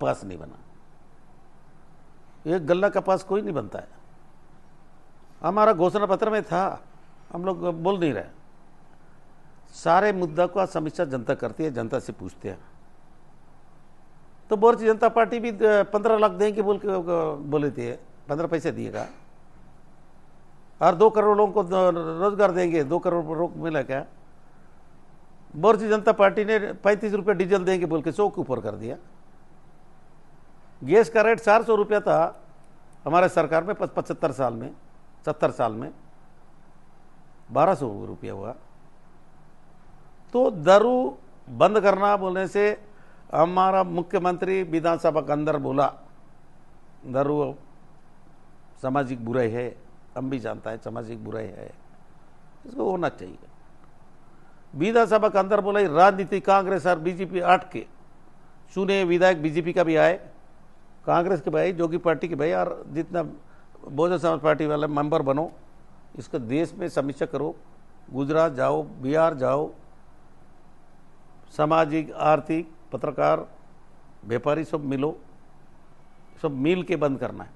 पास नहीं बना एक गल्ला पास कोई नहीं बनता है हमारा घोषणा पत्र में था हम लोग बोल नहीं रहे सारे मुद्दा को समीक्षा जनता करती है जनता से पूछते हैं तो बोर्च जनता पार्टी भी पंद्रह लाख देंगे बोल के बोले थे पंद्रह पैसे दिएगा और दो करोड़ लोगों को रोजगार देंगे दो करोड़ रोक मिला क्या बोर्च जनता पार्टी ने पैंतीस रुपये डीजल देंगे बोल के सौ के ऊपर कर दिया गैस का रेट चार सौ रुपया था हमारे सरकार में पचहत्तर साल में सत्तर साल में बारह सौ रुपया हुआ तो दरू बंद करना बोलने से हमारा मुख्यमंत्री विधानसभा के अंदर बोला दरू सामाजिक बुराई है हम भी जानता है सामाजिक बुराई है इसको होना चाहिए विधानसभा के अंदर बोला राजनीति कांग्रेस और बीजेपी आठ के चुने विधायक बीजेपी का भी आए कांग्रेस के भाई जोगी पार्टी के भाई यार जितना बहुजन समाज पार्टी वाला मेंबर बनो इसका देश में समीक्षा करो गुजरात जाओ बिहार जाओ सामाजिक आर्थिक पत्रकार व्यापारी सब मिलो सब मिल के बंद करना है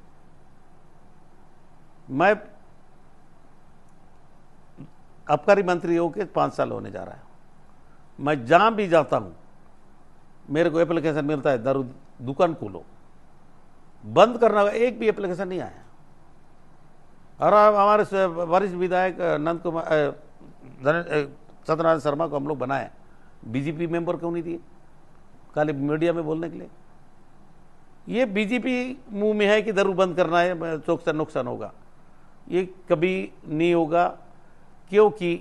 मैं आबकारी मंत्री होकर पाँच साल होने जा रहा है मैं जहाँ भी जाता हूँ मेरे को एप्लीकेशन मिलता है दारू दुकान खोलो बंद करना होगा एक भी एप्लीकेशन नहीं आया और हमारे वरिष्ठ विधायक नंद कुमार सत्यनारायण शर्मा को हम लोग बनाए बीजेपी मेंबर क्यों नहीं दिए खाली मीडिया में बोलने के लिए ये बीजेपी मुंह में है कि जरूर बंद करना है चौक से नुकसान होगा ये कभी नहीं होगा क्योंकि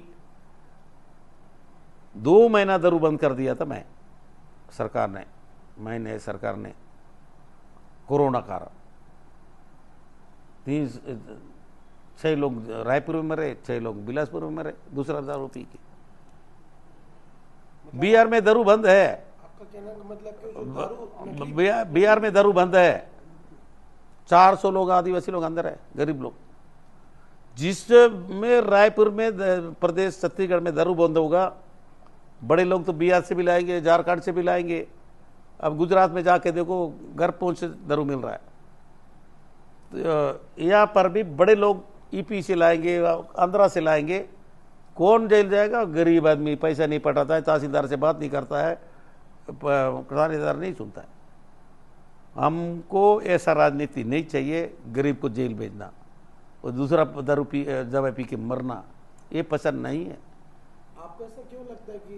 दो महीना दरू बंद कर दिया था मैं सरकार ने मैंने सरकार ने कोरोना कारण तीन छह लोग रायपुर में मरे छह लोग बिलासपुर में मरे दूसरा हजार पी के मतलब बिहार में दरू बंद है मतलब बिहार मतलब में दरू बंद है 400 लोग आदिवासी लोग अंदर है गरीब लोग जिस में रायपुर में प्रदेश छत्तीसगढ़ में दरू बंद होगा बड़े लोग तो बिहार से भी लाएंगे झारखंड से भी लाएंगे अब गुजरात में जाके देखो घर पहुंचे दरू मिल रहा है तो यहाँ पर भी बड़े लोग ईपी e से लाएंगे आंध्रा से लाएंगे कौन जेल जाएगा गरीब आदमी पैसा नहीं पटाता है तहसीलदार से बात नहीं करता है थानेदार नहीं सुनता है हमको ऐसा राजनीति नहीं चाहिए गरीब को जेल भेजना और दूसरा दारू पी दवा पी के मरना ये पसंद नहीं है आपको ऐसा क्यों लगता है कि